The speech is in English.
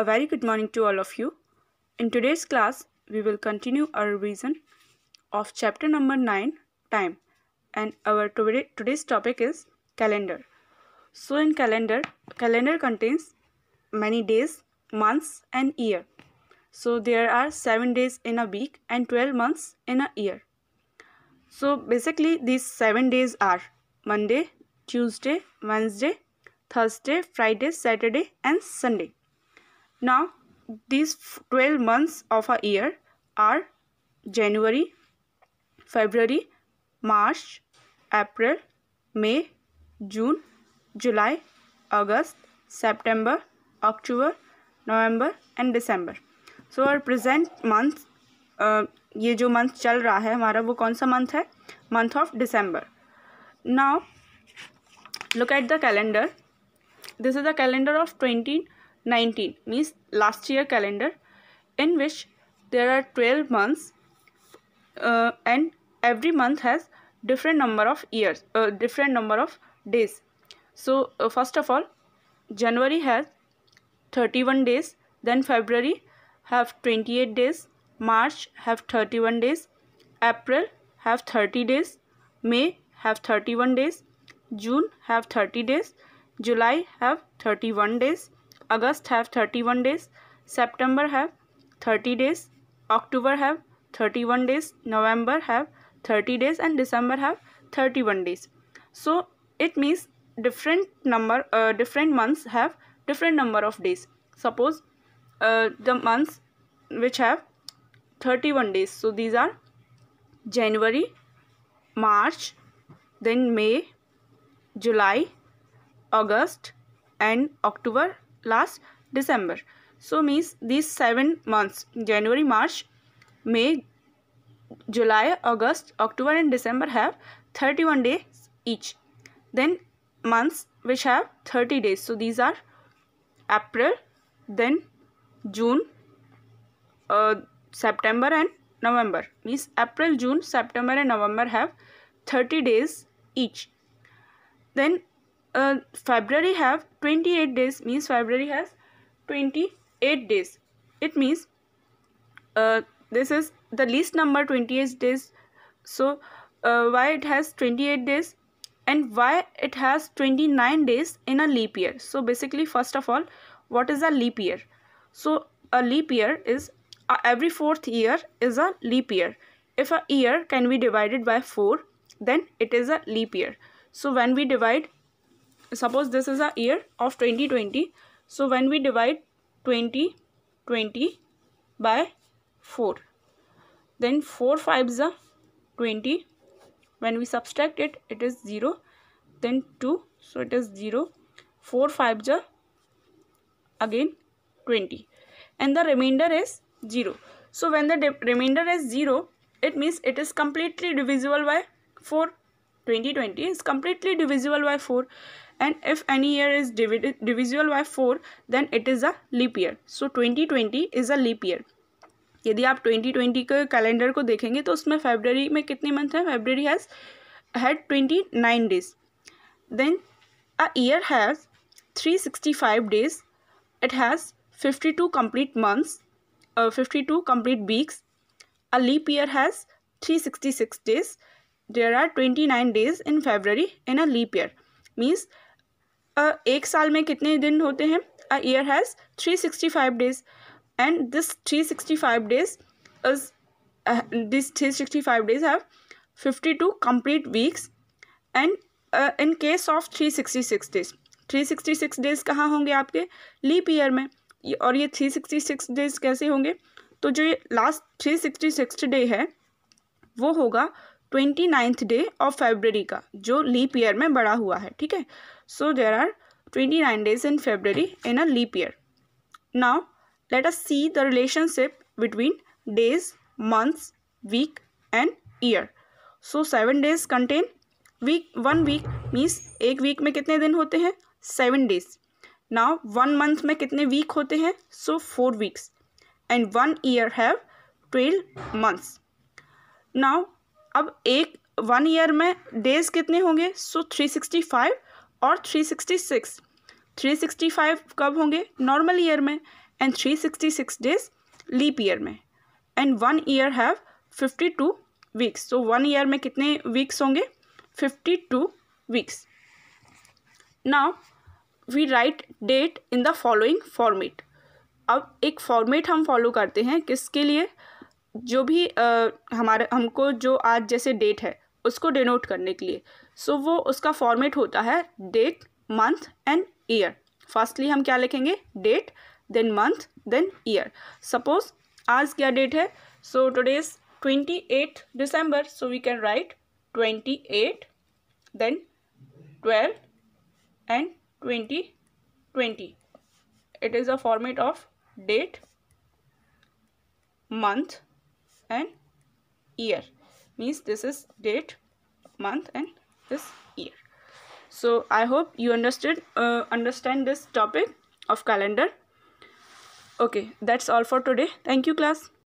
A very good morning to all of you. In today's class, we will continue our revision of chapter number 9, time. And our today's topic is calendar. So in calendar, calendar contains many days, months and year. So there are 7 days in a week and 12 months in a year. So basically these 7 days are Monday, Tuesday, Wednesday, Thursday, Friday, Saturday and Sunday. now these 12 months of a year are january february march april may june july august september october november and december so our present month uh, ye jo month chal raha hai hamara wo kaun sa month hai month of december now look at the calendar this is the calendar of 20 19 means last year calendar in which there are 12 months uh, and every month has different number of years uh, different number of days so uh, first of all january has 31 days then february have 28 days march have 31 days april have 30 days may have 31 days june have 30 days july have 31 days August have 31 days, September have 30 days, October have 31 days, November have 30 days and December have 31 days. So it means different number, uh, different months have different number of days. Suppose uh, the months which have 31 days. So these are January, March, then May, July, August and October last December. So means these seven months January, March, May, July, August, October and December have 31 days each. Then months which have 30 days. So these are April, then June, uh, September and November. Means April, June, September and November have 30 days each. Then uh, February have 28 days means February has 28 days. It means uh, this is the least number 28 days. So uh, why it has 28 days and why it has 29 days in a leap year. So basically first of all what is a leap year? So a leap year is uh, every fourth year is a leap year. If a year can be divided by 4 then it is a leap year. So when we divide suppose this is a year of 2020 so when we divide 2020 by 4 then 4 5s are 20 when we subtract it it is 0 then 2 so it is 0 4 5s are again 20 and the remainder is 0 so when the remainder is 0 it means it is completely divisible by 4 2020 is completely divisible by 4 and if any year is divided, divisible by 4 then it is a leap year. So 2020 is a leap year. यदि आप 2020 के calendar को देखेंगे तो उसमें February में कितने month हैं February has had 29 days then a year has 365 days it has 52 complete months fifty two complete weeks a leap year has 366 sixty days there are twenty nine days in February in a leap year means एक साल में कितने दिन होते हैं a year has three sixty five days and this three sixty five days is this three sixty five days have fifty two complete weeks and in case of three sixty six days three sixty six days कहाँ होंगे आपके leap year में और ये three sixty six days कैसे होंगे तो जो ये last three sixty six day है वो होगा twenty ninth day of February का जो लीप ईयर में बड़ा हुआ है ठीक है so there are twenty nine days in February in a leap year now let us see the relationship between days months week and year so seven days contain week one week means एक week में कितने दिन होते हैं seven days now one month में कितने week होते हैं so four weeks and one year have twelve months now अब एक वन ईयर में डेज कितने होंगे सो थ्री सिक्सटी फाइव और three sixty six three sixty five कब होंगे नॉर्मल ईयर में and three sixty six days leap year में and one year have fifty two weeks so one year में कितने वीक्स होंगे fifty two weeks now we write date in the following format अब एक format हम follow करते हैं किसके लिए जो भी आ, हमारे हमको जो आज जैसे डेट है उसको डिनोट करने के लिए सो so, वो उसका फॉर्मेट होता है date month and year firstly हम क्या लिखेंगे date then month then year suppose आज क्या डेट है so today's twenty eight December so we can write twenty eight then twelve and twenty twenty it is a format of date month and year means this is date month and this year so i hope you understood uh, understand this topic of calendar okay that's all for today thank you class